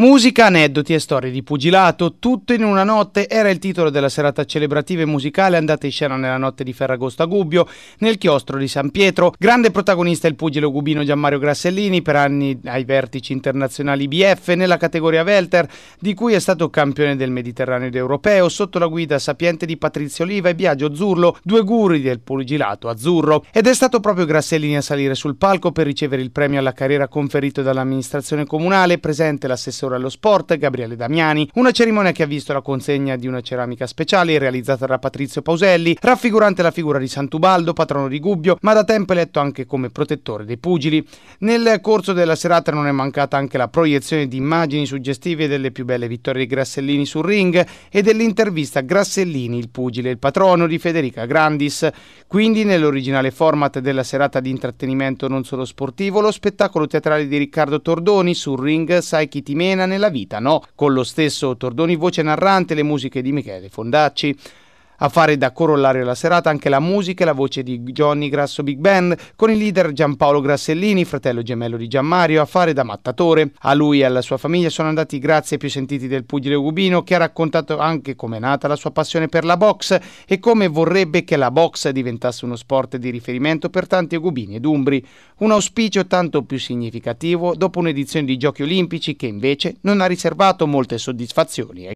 Musica, aneddoti e storie di pugilato, tutto in una notte era il titolo della serata celebrativa e musicale andata in scena nella notte di Ferragosto a Gubbio, nel chiostro di San Pietro. Grande protagonista è il pugile gubino Gianmario Grassellini, per anni ai vertici internazionali BF nella categoria Welter, di cui è stato campione del Mediterraneo ed europeo, sotto la guida sapiente di Patrizio Oliva e Biagio Zurlo, due guri del pugilato azzurro. Ed è stato proprio Grassellini a salire sul palco per ricevere il premio alla carriera conferito dall'amministrazione comunale, presente l'assessore direttore allo sport Gabriele Damiani, una cerimonia che ha visto la consegna di una ceramica speciale realizzata da Patrizio Pauselli, raffigurante la figura di Santubaldo, patrono di Gubbio, ma da tempo eletto anche come protettore dei pugili. Nel corso della serata non è mancata anche la proiezione di immagini suggestive delle più belle vittorie di Grassellini sul ring e dell'intervista Grassellini, il pugile e il patrono di Federica Grandis. Quindi nell'originale format della serata di intrattenimento non solo sportivo, lo spettacolo teatrale di Riccardo Tordoni sul ring Sai chi ti mena piena nella vita, no? Con lo stesso Tordoni voce narrante, le musiche di Michele Fondacci. A fare da corollario alla serata anche la musica e la voce di Johnny Grasso Big Band, con il leader Giampaolo Grassellini, fratello gemello di Gianmario, a fare da mattatore. A lui e alla sua famiglia sono andati i grazie più sentiti del pugile Gubino, che ha raccontato anche come è nata la sua passione per la box e come vorrebbe che la box diventasse uno sport di riferimento per tanti gubini ed umbri. Un auspicio tanto più significativo dopo un'edizione di Giochi Olimpici che invece non ha riservato molte soddisfazioni